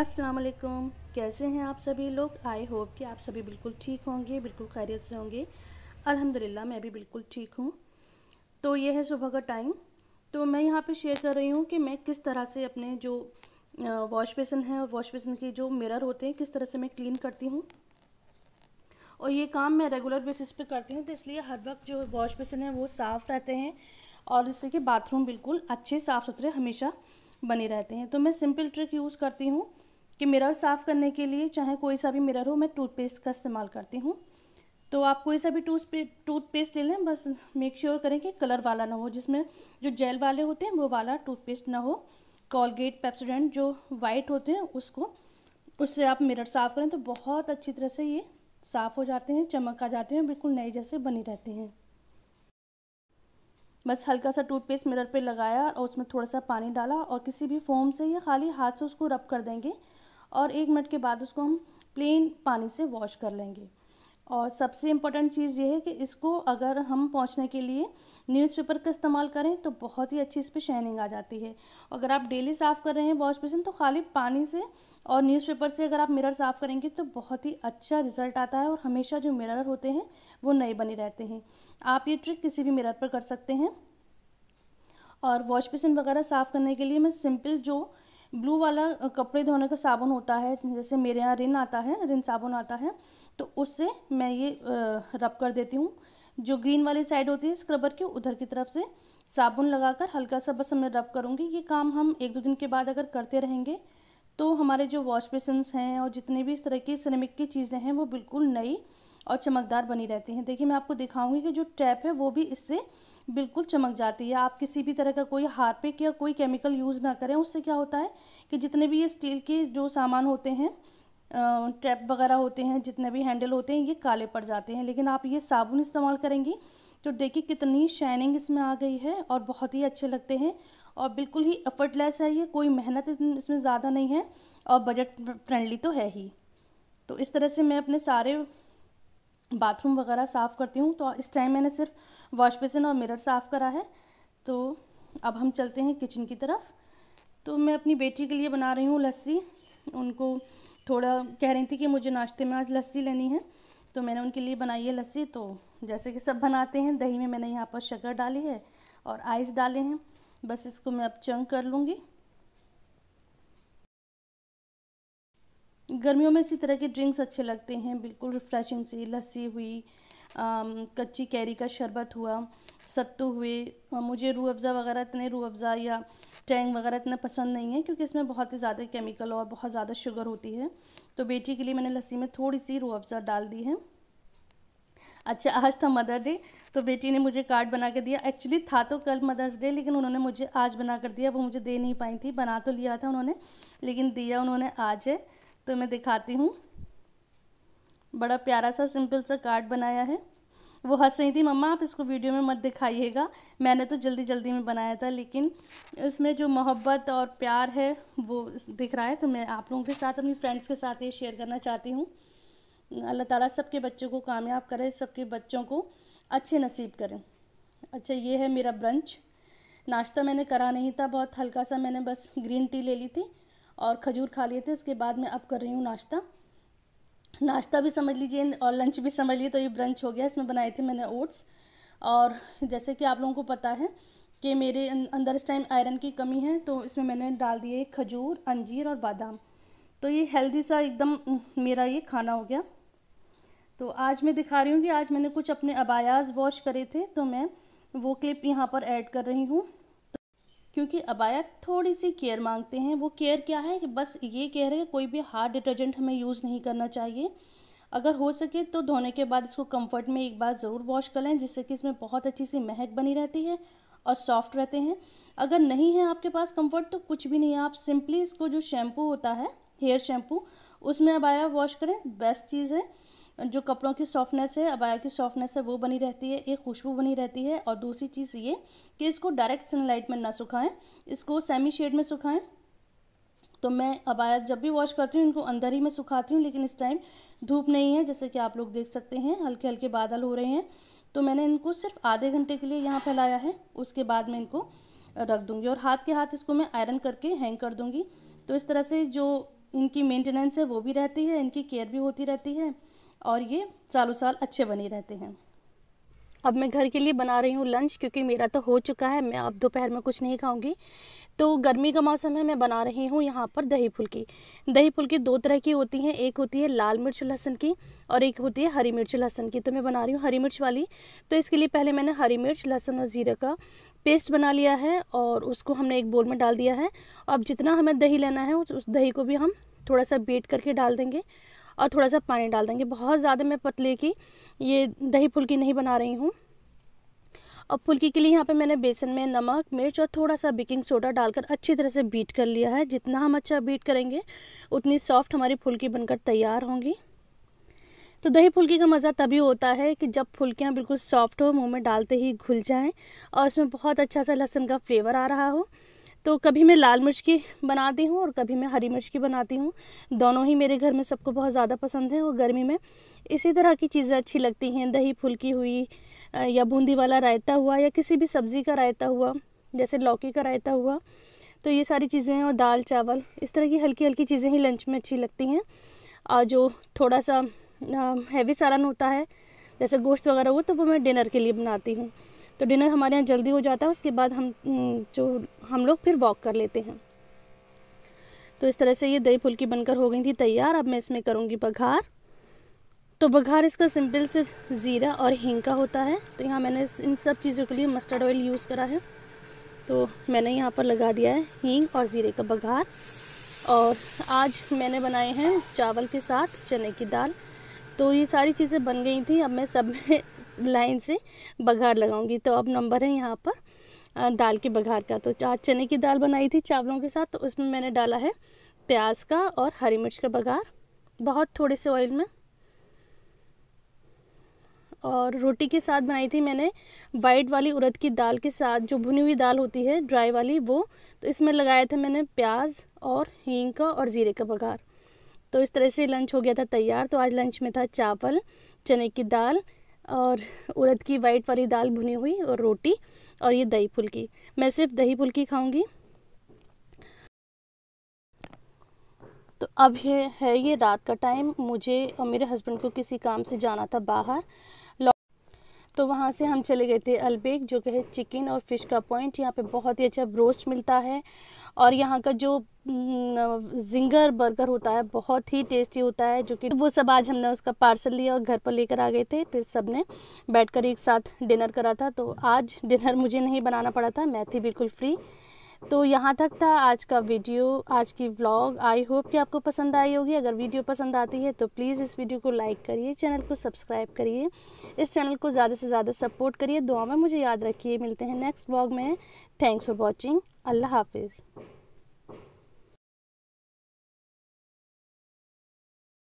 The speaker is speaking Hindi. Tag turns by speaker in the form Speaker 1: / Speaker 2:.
Speaker 1: अस्सलाम वालेकुम कैसे हैं आप सभी लोग आई होप कि आप सभी बिल्कुल ठीक होंगे बिल्कुल खैरियत से होंगे अल्हम्दुलिल्लाह मैं भी बिल्कुल ठीक हूँ तो ये है सुबह का टाइम तो मैं यहाँ पे शेयर कर रही हूँ कि मैं किस तरह से अपने जो वॉश बेसन है और वॉश बेसन के जो मिरर होते हैं किस तरह से मैं क्लीन करती हूँ और ये काम मैं रेगुलर बेसिस पर करती हूँ तो इसलिए हर वक्त जो वॉश बेसन है वो साफ़ रहते हैं और इससे कि बाथरूम बिल्कुल अच्छे साफ़ सुथरे हमेशा बने रहते हैं तो मैं सिंपल ट्रिक यूज़ करती हूँ कि मिरर साफ़ करने के लिए चाहे कोई सा भी मिरर हो मैं टूथपेस्ट का इस्तेमाल करती हूँ तो आप कोई सा भी टूथ टूथपेस्ट ले लें बस मेक श्योर करें कि कलर वाला ना हो जिसमें जो जेल वाले होते हैं वो वाला टूथपेस्ट ना हो कॉलगेट पेप्सोडेंट जो वाइट होते हैं उसको उससे आप मिरर साफ़ करें तो बहुत अच्छी तरह से ये साफ़ हो जाते हैं चमक आ जाते हैं बिल्कुल नए जैसे बने रहते हैं बस हल्का सा टूथपेस्ट मिरर पे लगाया और उसमें थोड़ा सा पानी डाला और किसी भी फोम से या खाली हाथ से उसको रब कर देंगे और एक मिनट के बाद उसको हम प्लेन पानी से वॉश कर लेंगे और सबसे इम्पोर्टेंट चीज़ ये है कि इसको अगर हम पहुँचने के लिए न्यूज़पेपर का इस्तेमाल करें तो बहुत ही अच्छी इस पर शाइनिंग आ जाती है अगर आप डेली साफ़ कर रहे हैं वॉश बेसिन तो खाली पानी से और न्यूज़पेपर से अगर आप मिरर साफ़ करेंगे तो बहुत ही अच्छा रिजल्ट आता है और हमेशा जो मिरर होते हैं वो नए बने रहते हैं आप ये ट्रिक किसी भी मिरर पर कर सकते हैं और वॉश बेसिन वगैरह साफ़ करने के लिए मैं सिंपल जो ब्लू वाला कपड़े धोने का साबुन होता है जैसे मेरे यहाँ रिन आता है रिन साबुन आता है तो उससे मैं ये रब कर देती हूँ जो ग्रीन वाली साइड होती है स्क्रबर की उधर की तरफ से साबुन लगाकर हल्का सा बस मैं रब करूँगी ये काम हम एक दो दिन के बाद अगर करते रहेंगे तो हमारे जो वॉश बेसन्स हैं और जितने भी इस तरह की सिनेमिक की चीज़ें हैं वो बिल्कुल नई और चमकदार बनी रहती हैं देखिए मैं आपको दिखाऊंगी कि जो टैप है वो भी इससे बिल्कुल चमक जाती है आप किसी भी तरह का कोई हार्पिक या कोई केमिकल यूज़ ना करें उससे क्या होता है कि जितने भी ये स्टील के जो सामान होते हैं टैप वगैरह होते हैं जितने भी हैंडल होते हैं ये काले पड़ जाते हैं लेकिन आप ये साबुन इस्तेमाल करेंगी तो देखिए कितनी शाइनिंग इसमें आ गई है और बहुत ही अच्छे लगते हैं और बिल्कुल ही एफर्टलेस है ये कोई मेहनत इसमें ज़्यादा नहीं है और बजट फ्रेंडली तो है ही तो इस तरह से मैं अपने सारे बाथरूम वगैरह साफ़ करती हूँ तो इस टाइम मैंने सिर्फ वॉश बेसिन और मिरर साफ़ करा है तो अब हम चलते हैं किचन की तरफ तो मैं अपनी बेटी के लिए बना रही हूँ लस्सी उनको थोड़ा कह रही थी कि मुझे नाश्ते में आज लस्सी लेनी है तो मैंने उनके लिए बनाई है लस्सी तो जैसे कि सब बनाते हैं दही में मैंने यहाँ पर शक्कर डाली है और आइस डाले हैं बस इसको मैं अब चंग कर लूँगी गर्मियों में इसी तरह के ड्रिंक्स अच्छे लगते हैं बिल्कुल रिफ़्रेशिंग सी लस्सी हुई कच्ची कैरी का शरबत हुआ सत्तू हुए मुझे रू अफ़ज़ा वगैरह इतने रू अफ़ज़ा या टैंग वगैरह इतना पसंद नहीं है क्योंकि इसमें बहुत ही ज़्यादा केमिकल और बहुत ज़्यादा शुगर होती है तो बेटी के लिए मैंने लस्सी में थोड़ी सी रू अफ़ज़ा डाल दी है अच्छा आज था मदर डे तो बेटी ने मुझे कार्ड बना के दिया एक्चुअली था तो कल मदर्स डे लेकिन उन्होंने मुझे आज बना कर दिया वो मुझे दे नहीं पाई थी बना तो लिया था उन्होंने लेकिन दिया उन्होंने आज है तो मैं दिखाती हूँ बड़ा प्यारा सा सिंपल सा कार्ड बनाया है वो हंस रही थी मम्मा आप इसको वीडियो में मत दिखाइएगा मैंने तो जल्दी जल्दी में बनाया था लेकिन इसमें जो मोहब्बत और प्यार है वो दिख रहा है तो मैं आप लोगों के साथ अपनी फ्रेंड्स के साथ ये शेयर करना चाहती हूँ अल्लाह ताला सबके बच्चों को कामयाब करे सबके बच्चों को अच्छे नसीब करें अच्छा ये है मेरा ब्रंच नाश्ता मैंने करा नहीं था बहुत हल्का सा मैंने बस ग्रीन टी ले ली थी और खजूर खा लिए थे उसके बाद मैं अब कर रही हूँ नाश्ता नाश्ता भी समझ लीजिए और लंच भी समझ लीजिए तो ये ब्रंच हो गया इसमें बनाए थे मैंने ओट्स और जैसे कि आप लोगों को पता है कि मेरे अं-, अंदर इस टाइम आयरन की कमी है तो इसमें मैंने डाल दिए खजूर अंजीर और बादाम तो ये हेल्दी सा एकदम मेरा ये खाना हो गया तो आज मैं दिखा रही हूँ कि आज मैंने कुछ अपने अबायाज वॉश करे थे तो मैं वो क्लिप यहाँ पर ऐड कर रही हूँ क्योंकि अबाया थोड़ी सी केयर मांगते हैं वो केयर क्या है कि बस ये कह रहे हैं कोई भी हार्ड डिटर्जेंट हमें यूज़ नहीं करना चाहिए अगर हो सके तो धोने के बाद इसको कंफर्ट में एक बार ज़रूर वॉश कर लें जिससे कि इसमें बहुत अच्छी सी महक बनी रहती है और सॉफ्ट रहते हैं अगर नहीं है आपके पास कंफर्ट तो कुछ भी नहीं है आप सिंपली इसको जो शैम्पू होता है हेयर शैम्पू उसमें अबाया वॉश करें बेस्ट चीज़ है जो कपड़ों की सॉफ्टनेस है अबाया की सॉफ्टनेस है वो बनी रहती है एक खुशबू बनी रहती है और दूसरी चीज़ ये कि इसको डायरेक्ट सनलाइट में ना सुखाएं इसको सेमी शेड में सुखाएं तो मैं अबाया जब भी वॉश करती हूँ इनको अंदर ही में सुखाती हूँ लेकिन इस टाइम धूप नहीं है जैसे कि आप लोग देख सकते हैं हल्के हल्के बादल हो रहे हैं तो मैंने इनको सिर्फ आधे घंटे के लिए यहाँ फैलाया है उसके बाद मैं इनको रख दूँगी और हाथ के हाथ इसको मैं आयरन करके हैंग कर दूँगी तो इस तरह से जो इनकी मेंटेनेंस है वो भी रहती है इनकी केयर भी होती रहती है और ये सालों साल अच्छे बने रहते हैं अब मैं घर के लिए बना रही हूँ लंच क्योंकि मेरा तो हो चुका है मैं अब दोपहर में कुछ नहीं खाऊंगी तो गर्मी का मौसम है मैं बना रही हूँ यहाँ पर दही फुल्की दही फुल्की दो तरह की होती हैं एक होती है लाल मिर्च लहसन की और एक होती है हरी मिर्च लहसन की तो मैं बना रही हूँ हरी मिर्च वाली तो इसके लिए पहले मैंने हरी मिर्च लहसुन और ज़ीरा का पेस्ट बना लिया है और उसको हमने एक बोल में डाल दिया है अब जितना हमें दही लेना है उस दही को भी हम थोड़ा सा बेट करके डाल देंगे और थोड़ा सा पानी डाल देंगे बहुत ज़्यादा मैं पतले की ये दही फुल्की नहीं बना रही हूँ अब फुल्की के लिए यहाँ पे मैंने बेसन में नमक मिर्च और थोड़ा सा बेकिंग सोडा डालकर अच्छी तरह से बीट कर लिया है जितना हम अच्छा बीट करेंगे उतनी सॉफ्ट हमारी फुल्की बनकर तैयार होंगी तो दही फुल्की का मज़ा तभी होता है कि जब फुल्कियाँ बिल्कुल सॉफ्ट हो मुंह में डालते ही घुल जाएं और उसमें बहुत अच्छा सा लहसुन का फ्लेवर आ रहा हो तो कभी मैं लाल मिर्च की बनाती हूँ और कभी मैं हरी मिर्च की बनाती हूँ दोनों ही मेरे घर में सबको बहुत ज़्यादा पसंद है और गर्मी में इसी तरह की चीज़ें अच्छी लगती हैं दही फुल्की हुई या बूंदी वाला रायता हुआ या किसी भी सब्ज़ी का रायता हुआ जैसे लौकी का रायता हुआ तो ये सारी चीज़ें और दाल चावल इस तरह की हल्की हल्की चीज़ें ही लंच में अच्छी लगती हैं और जो थोड़ा सा हैवी सालन होता है जैसे गोश्त वगैरह हुआ तो वो मैं डिनर के लिए बनाती हूँ तो डिनर हमारे यहाँ जल्दी हो जाता है उसके बाद हम जो हम लोग फिर वॉक कर लेते हैं तो इस तरह से ये दही फुल्की बनकर हो गई थी तैयार अब मैं इसमें करूँगी बघार तो बघार इसका सिंपल सिर्फ ज़ीरा और हींग का होता है तो यहाँ मैंने इन सब चीज़ों के लिए मस्टर्ड ऑयल यूज़ करा है तो मैंने यहाँ पर लगा दिया है हींग और ज़ीरे का बघार और आज मैंने बनाए हैं चावल के साथ चने की दाल तो ये सारी चीज़ें बन गई थी अब मैं सब में लाइन से बघार लगाऊंगी तो अब नंबर है यहाँ पर दाल के बघार का तो आज चने की दाल बनाई थी चावलों के साथ तो उसमें मैंने डाला है प्याज का और हरी मिर्च का बघार बहुत थोड़े से ऑयल में और रोटी के साथ बनाई थी मैंने वाइट वाली उड़द की दाल के साथ जो भुनी हुई दाल होती है ड्राई वाली वो तो इसमें लगाया था मैंने प्याज और हींग का और ज़ीरे का बघार तो इस तरह से लंच हो गया था तैयार तो आज लंच में था चावल चने की दाल और उड़द की वाइट वाली दाल भुनी हुई और रोटी और ये दही फुल्की मैं सिर्फ दही फुल्की खाऊंगी तो अब ये है ये रात का टाइम मुझे और मेरे हस्बैंड को किसी काम से जाना था बाहर तो वहाँ से हम चले गए थे अलबेग जो कि है चिकन और फिश का पॉइंट यहाँ पे बहुत ही अच्छा ब्रोस्ट मिलता है और यहाँ का जो जिंगर बर्गर होता है बहुत ही टेस्टी होता है जो कि वो सब आज हमने उसका पार्सल लिया और घर पर लेकर आ गए थे फिर सब ने बैठ एक साथ डिनर करा था तो आज डिनर मुझे नहीं बनाना पड़ा था मैं थी बिल्कुल फ्री तो यहाँ तक था आज का वीडियो आज की व्लॉग आई होप कि आपको पसंद आई होगी अगर वीडियो पसंद आती है तो प्लीज़ इस वीडियो को लाइक करिए चैनल को सब्सक्राइब करिए इस चैनल को ज़्यादा से ज़्यादा सपोर्ट करिए दुआ में मुझे याद रखिए मिलते हैं नेक्स्ट ब्लॉग में थैंक्स फॉर वॉचिंग अल्लाह हाफिज़